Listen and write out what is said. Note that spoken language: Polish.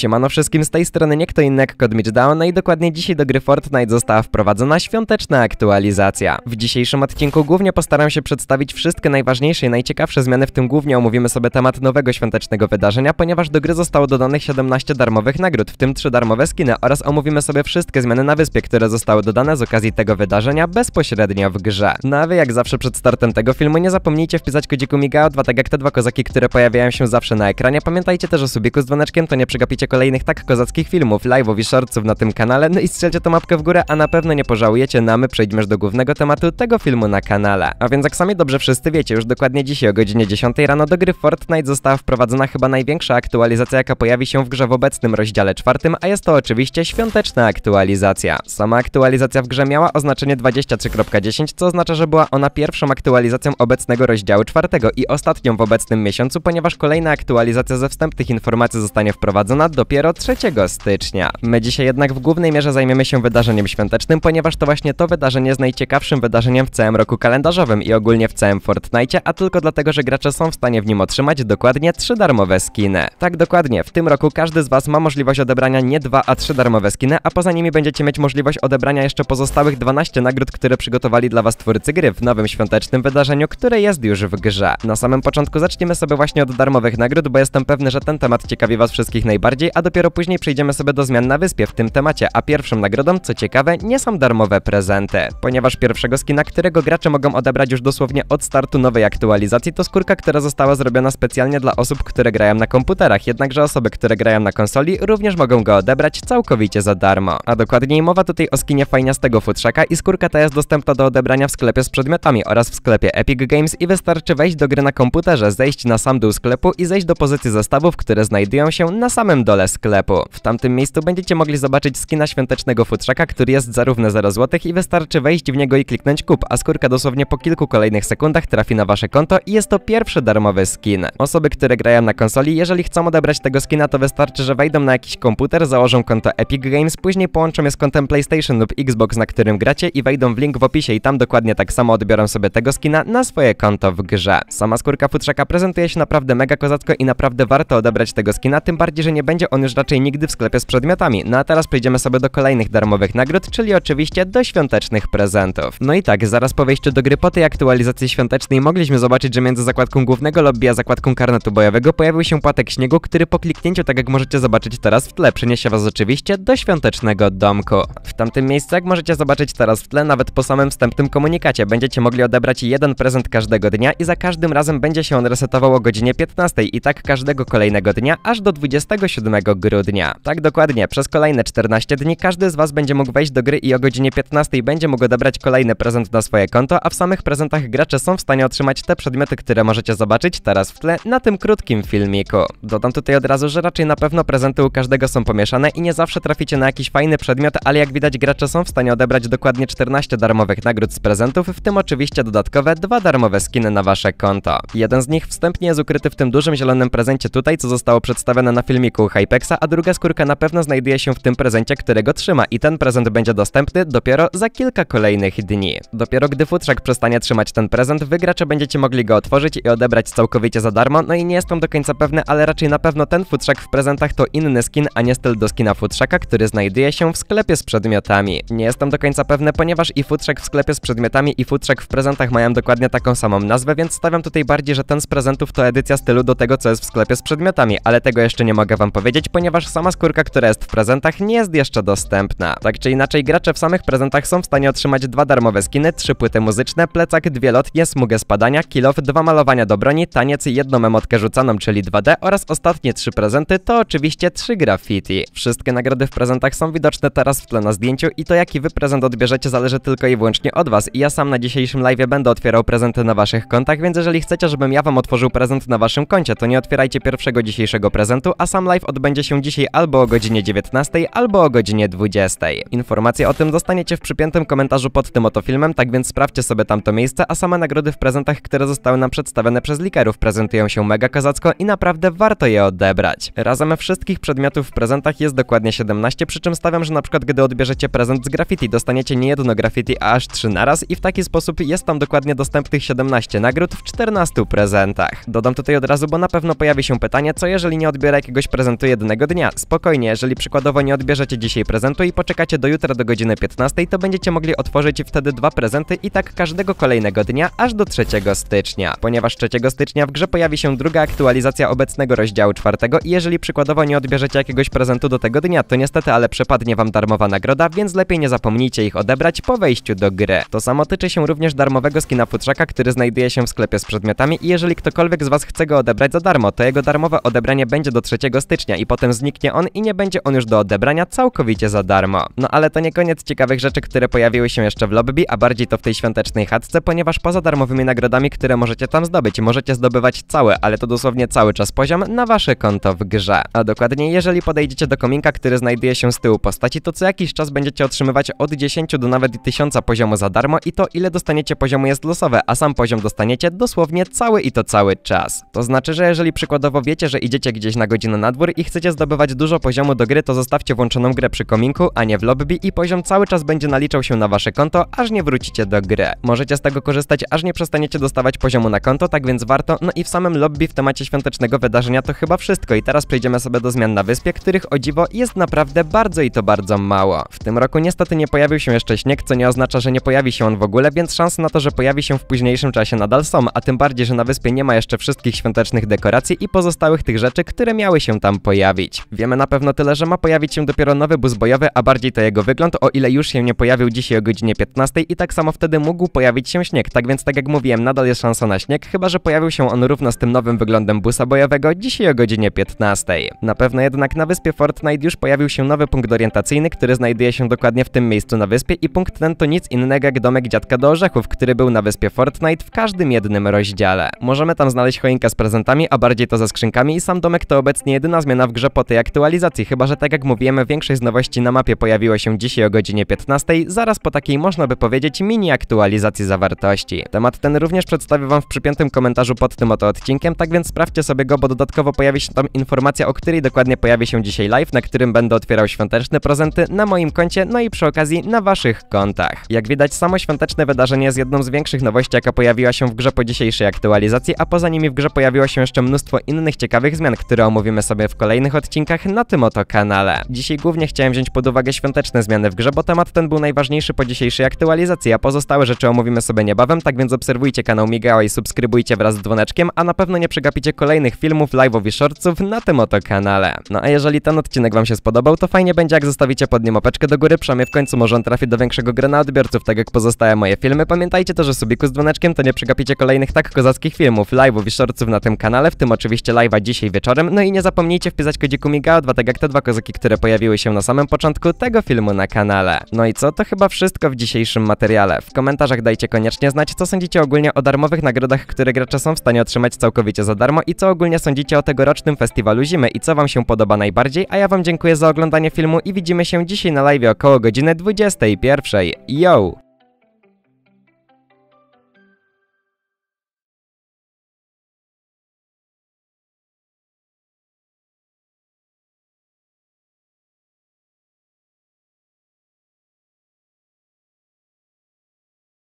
Siemano wszystkim z tej strony, nie kto inny jak CodMitchDown, no i dokładnie dzisiaj do gry Fortnite została wprowadzona świąteczna aktualizacja. W dzisiejszym odcinku głównie postaram się przedstawić wszystkie najważniejsze i najciekawsze zmiany, w tym głównie omówimy sobie temat nowego świątecznego wydarzenia, ponieważ do gry zostało dodanych 17 darmowych nagród, w tym 3 darmowe skiny oraz omówimy sobie wszystkie zmiany na wyspie, które zostały dodane z okazji tego wydarzenia bezpośrednio w grze. No a wy jak zawsze przed startem tego filmu nie zapomnijcie wpisać kodziku migao, dwa tak jak te dwa kozaki, które pojawiają się zawsze na ekranie. Pamiętajcie też o subiku z dzwoneczkiem, to nie przegapicie kolejnych tak kozackich filmów, live'ów i shortsów na tym kanale, no i strzelcie tą mapkę w górę, a na pewno nie pożałujecie, no a my przejdziemy do głównego tematu tego filmu na kanale. A więc jak sami dobrze wszyscy wiecie, już dokładnie dzisiaj o godzinie 10 rano do gry Fortnite została wprowadzona chyba największa aktualizacja, jaka pojawi się w grze w obecnym rozdziale czwartym, a jest to oczywiście świąteczna aktualizacja. Sama aktualizacja w grze miała oznaczenie 23.10, co oznacza, że była ona pierwszą aktualizacją obecnego rozdziału czwartego i ostatnią w obecnym miesiącu, ponieważ kolejna aktualizacja ze wstępnych informacji zostanie wprowadzona do dopiero 3 stycznia. My dzisiaj jednak w głównej mierze zajmiemy się wydarzeniem świątecznym, ponieważ to właśnie to wydarzenie jest najciekawszym wydarzeniem w całym roku kalendarzowym i ogólnie w całym Fortnite, a tylko dlatego, że gracze są w stanie w nim otrzymać dokładnie 3 darmowe skiny. Tak dokładnie, w tym roku każdy z Was ma możliwość odebrania nie 2, a 3 darmowe skiny, a poza nimi będziecie mieć możliwość odebrania jeszcze pozostałych 12 nagród, które przygotowali dla Was twórcy gry w nowym świątecznym wydarzeniu, które jest już w grze. Na samym początku zaczniemy sobie właśnie od darmowych nagród, bo jestem pewny, że ten temat ciekawi Was wszystkich najbardziej, a dopiero później przejdziemy sobie do zmian na wyspie w tym temacie, a pierwszą nagrodą, co ciekawe, nie są darmowe prezenty. Ponieważ pierwszego skina, którego gracze mogą odebrać już dosłownie od startu nowej aktualizacji, to skórka, która została zrobiona specjalnie dla osób, które grają na komputerach, jednakże osoby, które grają na konsoli również mogą go odebrać całkowicie za darmo. A dokładniej mowa tutaj o skinie fajniastego futrzaka i skórka ta jest dostępna do odebrania w sklepie z przedmiotami oraz w sklepie Epic Games i wystarczy wejść do gry na komputerze, zejść na sam dół sklepu i zejść do pozycji zestawów, które znajdują się na samym dole dole sklepu. W tamtym miejscu będziecie mogli zobaczyć skina świątecznego futrzaka, który jest zarówno 0 zł i wystarczy wejść w niego i kliknąć kup, a skórka dosłownie po kilku kolejnych sekundach trafi na wasze konto i jest to pierwszy darmowy skin. Osoby, które grają na konsoli, jeżeli chcą odebrać tego skina, to wystarczy, że wejdą na jakiś komputer, założą konto Epic Games, później połączą je z kontem PlayStation lub Xbox, na którym gracie i wejdą w link w opisie i tam dokładnie tak samo odbiorą sobie tego skina na swoje konto w grze. Sama skórka futrzaka prezentuje się naprawdę mega kozacko i naprawdę warto odebrać tego skina, tym bardziej, że nie będzie będzie on już raczej nigdy w sklepie z przedmiotami. No a teraz przejdziemy sobie do kolejnych darmowych nagród, czyli oczywiście do świątecznych prezentów. No i tak, zaraz po wejściu do gry po tej aktualizacji świątecznej mogliśmy zobaczyć, że między zakładką głównego lobby a zakładką karnetu bojowego pojawił się płatek śniegu, który po kliknięciu, tak jak możecie zobaczyć teraz w tle, przeniesie was oczywiście do świątecznego domku. W tamtym miejscu, jak możecie zobaczyć teraz w tle, nawet po samym wstępnym komunikacie, będziecie mogli odebrać jeden prezent każdego dnia i za każdym razem będzie się on resetował o godzinie 15 i tak każdego kolejnego dnia aż do 27 7 grudnia. Tak dokładnie, przez kolejne 14 dni każdy z Was będzie mógł wejść do gry i o godzinie 15 będzie mógł odebrać kolejny prezent na swoje konto, a w samych prezentach gracze są w stanie otrzymać te przedmioty, które możecie zobaczyć teraz w tle na tym krótkim filmiku. Dodam tutaj od razu, że raczej na pewno prezenty u każdego są pomieszane i nie zawsze traficie na jakiś fajny przedmiot, ale jak widać gracze są w stanie odebrać dokładnie 14 darmowych nagród z prezentów, w tym oczywiście dodatkowe dwa darmowe skiny na Wasze konto. Jeden z nich wstępnie jest ukryty w tym dużym zielonym prezencie tutaj, co zostało przedstawione na filmiku Hypexa, a druga skórka na pewno znajduje się w tym prezencie, którego trzyma i ten prezent będzie dostępny dopiero za kilka kolejnych dni. Dopiero gdy futrzak przestanie trzymać ten prezent, wygracze będziecie mogli go otworzyć i odebrać całkowicie za darmo, no i nie jestem do końca pewny, ale raczej na pewno ten futrzak w prezentach to inny skin, a nie styl do skina futrzaka, który znajduje się w sklepie z przedmiotami. Nie jestem do końca pewny, ponieważ i futrzak w sklepie z przedmiotami i futrzak w prezentach mają dokładnie taką samą nazwę, więc stawiam tutaj bardziej, że ten z prezentów to edycja stylu do tego, co jest w sklepie z przedmiotami, ale tego jeszcze nie mogę wam powiedzieć powiedzieć, ponieważ sama skórka, która jest w prezentach nie jest jeszcze dostępna. Tak czy inaczej gracze w samych prezentach są w stanie otrzymać dwa darmowe skiny, trzy płyty muzyczne, plecak, dwie lotnie, smugę spadania, kilof, dwa malowania do broni, taniec, jedną memotkę rzucaną, czyli 2D oraz ostatnie trzy prezenty to oczywiście trzy graffiti. Wszystkie nagrody w prezentach są widoczne teraz w tle na zdjęciu i to jaki wy prezent odbierzecie zależy tylko i wyłącznie od was i ja sam na dzisiejszym live będę otwierał prezenty na waszych kontach, więc jeżeli chcecie, żebym ja wam otworzył prezent na waszym koncie, to nie otwierajcie pierwszego dzisiejszego prezentu, a sam live od odbędzie się dzisiaj albo o godzinie 19, albo o godzinie 20. Informacje o tym dostaniecie w przypiętym komentarzu pod tym oto filmem, tak więc sprawdźcie sobie tamto miejsce, a same nagrody w prezentach, które zostały nam przedstawione przez likerów prezentują się mega kazacko i naprawdę warto je odebrać. Razem wszystkich przedmiotów w prezentach jest dokładnie 17, przy czym stawiam, że na przykład gdy odbierzecie prezent z graffiti, dostaniecie nie jedno graffiti, a aż 3 naraz i w taki sposób jest tam dokładnie dostępnych 17 nagród w 14 prezentach. Dodam tutaj od razu, bo na pewno pojawi się pytanie, co jeżeli nie odbiera jakiegoś prezentu jednego dnia. Spokojnie, jeżeli przykładowo nie odbierzecie dzisiaj prezentu i poczekacie do jutra do godziny 15, to będziecie mogli otworzyć wtedy dwa prezenty i tak każdego kolejnego dnia aż do 3 stycznia. Ponieważ 3 stycznia w grze pojawi się druga aktualizacja obecnego rozdziału czwartego i jeżeli przykładowo nie odbierzecie jakiegoś prezentu do tego dnia, to niestety ale przepadnie wam darmowa nagroda, więc lepiej nie zapomnijcie ich odebrać po wejściu do gry. To samo tyczy się również darmowego skina futrzaka, który znajduje się w sklepie z przedmiotami i jeżeli ktokolwiek z was chce go odebrać za darmo, to jego darmowe odebranie będzie do 3 stycznia i potem zniknie on i nie będzie on już do odebrania całkowicie za darmo. No ale to nie koniec ciekawych rzeczy, które pojawiły się jeszcze w lobby, a bardziej to w tej świątecznej chatce, ponieważ poza darmowymi nagrodami, które możecie tam zdobyć, możecie zdobywać całe, ale to dosłownie cały czas poziom na wasze konto w grze. A dokładnie, jeżeli podejdziecie do kominka, który znajduje się z tyłu postaci, to co jakiś czas będziecie otrzymywać od 10 do nawet 1000 poziomu za darmo i to ile dostaniecie poziomu jest losowe, a sam poziom dostaniecie dosłownie cały i to cały czas. To znaczy, że jeżeli przykładowo wiecie, że idziecie gdzieś na godzinę na dwór i chcecie zdobywać dużo poziomu do gry, to zostawcie włączoną grę przy kominku, a nie w lobby i poziom cały czas będzie naliczał się na wasze konto, aż nie wrócicie do gry. Możecie z tego korzystać, aż nie przestaniecie dostawać poziomu na konto, tak więc warto. No i w samym lobby w temacie świątecznego wydarzenia to chyba wszystko i teraz przejdziemy sobie do zmian na wyspie, których o dziwo jest naprawdę bardzo i to bardzo mało. W tym roku niestety nie pojawił się jeszcze śnieg, co nie oznacza, że nie pojawi się on w ogóle, więc szanse na to, że pojawi się w późniejszym czasie nadal są, a tym bardziej, że na wyspie nie ma jeszcze wszystkich świątecznych dekoracji i pozostałych tych rzeczy, które miały się tam pojawić pojawić. Wiemy na pewno tyle, że ma pojawić się dopiero nowy bus bojowy, a bardziej to jego wygląd, o ile już się nie pojawił dzisiaj o godzinie 15 i tak samo wtedy mógł pojawić się śnieg. Tak więc tak jak mówiłem, nadal jest szansa na śnieg, chyba że pojawił się on równo z tym nowym wyglądem busa bojowego dzisiaj o godzinie 15. Na pewno jednak na wyspie Fortnite już pojawił się nowy punkt orientacyjny, który znajduje się dokładnie w tym miejscu na wyspie i punkt ten to nic innego jak domek dziadka do orzechów, który był na wyspie Fortnite w każdym jednym rozdziale. Możemy tam znaleźć choinkę z prezentami, a bardziej to ze skrzynkami i sam domek to obecnie jedyna zmiana zmiana w grze po tej aktualizacji, chyba że tak jak mówiłem, większość z nowości na mapie pojawiła się dzisiaj o godzinie 15, zaraz po takiej można by powiedzieć mini aktualizacji zawartości. Temat ten również przedstawię wam w przypiętym komentarzu pod tym oto odcinkiem, tak więc sprawdźcie sobie go, bo dodatkowo pojawi się tam informacja, o której dokładnie pojawi się dzisiaj live, na którym będę otwierał świąteczne prezenty na moim koncie, no i przy okazji na waszych kontach. Jak widać, samo świąteczne wydarzenie jest jedną z większych nowości, jaka pojawiła się w grze po dzisiejszej aktualizacji, a poza nimi w grze pojawiło się jeszcze mnóstwo innych ciekawych zmian, które omówimy sobie w kolejnym kolejnych odcinkach na tym oto kanale. Dzisiaj głównie chciałem wziąć pod uwagę świąteczne zmiany w grze, bo temat ten był najważniejszy po dzisiejszej aktualizacji, a pozostałe rzeczy omówimy sobie niebawem, tak więc obserwujcie kanał Migała i subskrybujcie wraz z dzwoneczkiem, a na pewno nie przegapicie kolejnych filmów, live'ów i shortców na tym oto kanale. No a jeżeli ten odcinek wam się spodobał, to fajnie będzie jak zostawicie pod nim opeczkę do góry, przynajmniej w końcu może on trafi do większego grona odbiorców, tak jak pozostałe moje filmy. Pamiętajcie to, że subiku z dzwoneczkiem to nie przegapicie kolejnych tak kozackich filmów, live'ów i na tym kanale, w tym oczywiście live'a dzisiaj wieczorem, no i nie zapomnijcie odpisać Kodzikumi Ga, dwa tak jak te dwa kozaki, które pojawiły się na samym początku tego filmu na kanale. No i co? To chyba wszystko w dzisiejszym materiale. W komentarzach dajcie koniecznie znać, co sądzicie ogólnie o darmowych nagrodach, które gracze są w stanie otrzymać całkowicie za darmo i co ogólnie sądzicie o tegorocznym festiwalu zimy i co wam się podoba najbardziej, a ja wam dziękuję za oglądanie filmu i widzimy się dzisiaj na live około godziny 21. Yo!